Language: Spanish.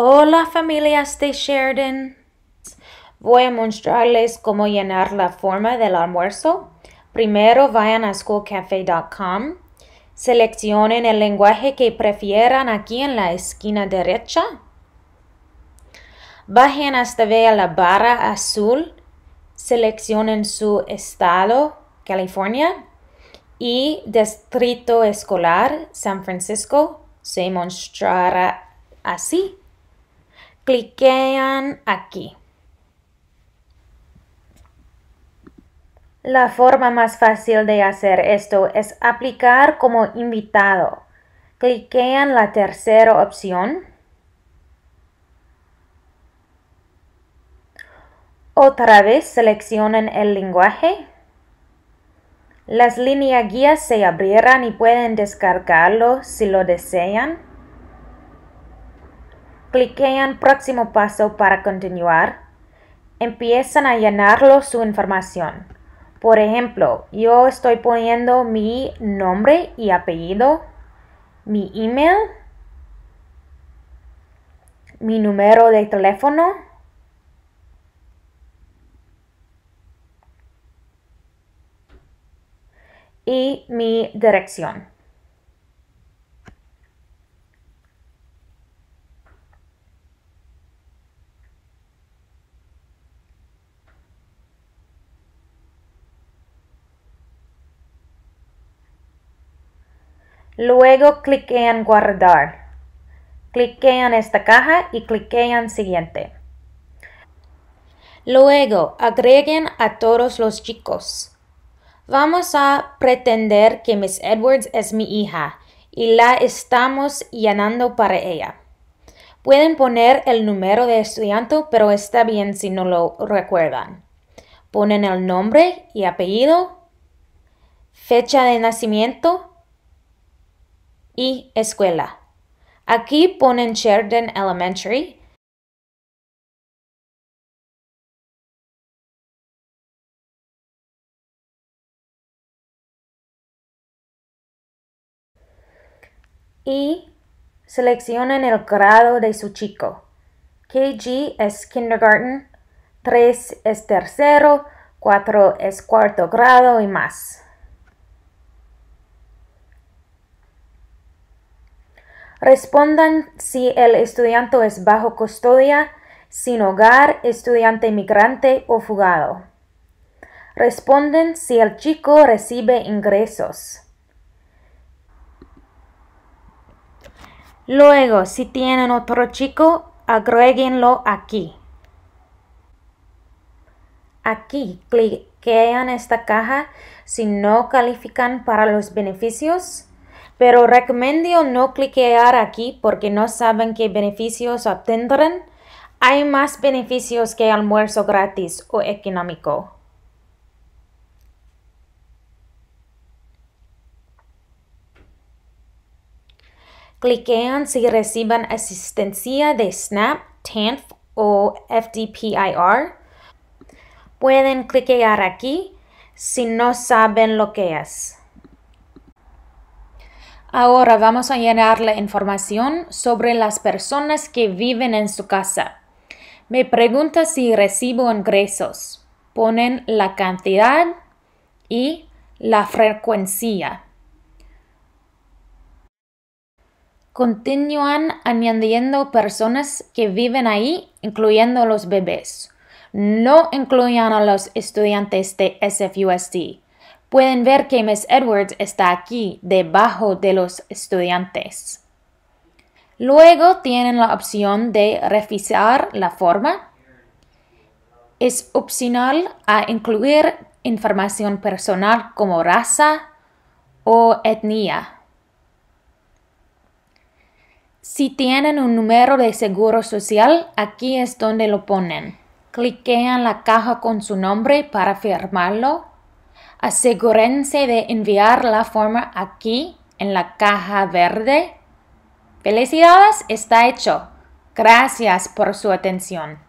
Hola familias de Sheridan. Voy a mostrarles cómo llenar la forma del almuerzo. Primero vayan a schoolcafe.com. Seleccionen el lenguaje que prefieran aquí en la esquina derecha. Bajen hasta ver la barra azul. Seleccionen su estado, California, y distrito escolar, San Francisco. Se mostrará así cliquean aquí. La forma más fácil de hacer esto es aplicar como invitado. Cliquean la tercera opción. Otra vez seleccionen el lenguaje. Las líneas guías se abrirán y pueden descargarlo si lo desean en Próximo paso para continuar, empiezan a llenarlo su información. Por ejemplo, yo estoy poniendo mi nombre y apellido, mi email, mi número de teléfono, y mi dirección. Luego en Guardar. en esta caja y en Siguiente. Luego agreguen a todos los chicos. Vamos a pretender que Miss Edwards es mi hija y la estamos llenando para ella. Pueden poner el número de estudiante, pero está bien si no lo recuerdan. Ponen el nombre y apellido, fecha de nacimiento, y escuela. Aquí ponen Sheridan Elementary. Y seleccionan el grado de su chico. KG es kindergarten, 3 es tercero, 4 es cuarto grado y más. Respondan si el estudiante es bajo custodia, sin hogar, estudiante migrante o fugado. Responden si el chico recibe ingresos. Luego, si tienen otro chico, agréguenlo aquí. Aquí, cliquean esta caja si no califican para los beneficios pero recomiendo no cliquear aquí porque no saben qué beneficios obtendrán. Hay más beneficios que almuerzo gratis o económico. Cliquean si reciben asistencia de SNAP, TANF o FDPIR. Pueden cliquear aquí si no saben lo que es. Ahora vamos a llenar la información sobre las personas que viven en su casa. Me pregunta si recibo ingresos. Ponen la cantidad y la frecuencia. Continúan añadiendo personas que viven ahí, incluyendo los bebés. No incluyan a los estudiantes de SFUSD pueden ver que Miss Edwards está aquí, debajo de los estudiantes. Luego tienen la opción de revisar la forma. Es opcional a incluir información personal como raza o etnia. Si tienen un número de seguro social, aquí es donde lo ponen. Cliquean la caja con su nombre para firmarlo asegúrense de enviar la forma aquí en la caja verde. Felicidades, está hecho. Gracias por su atención.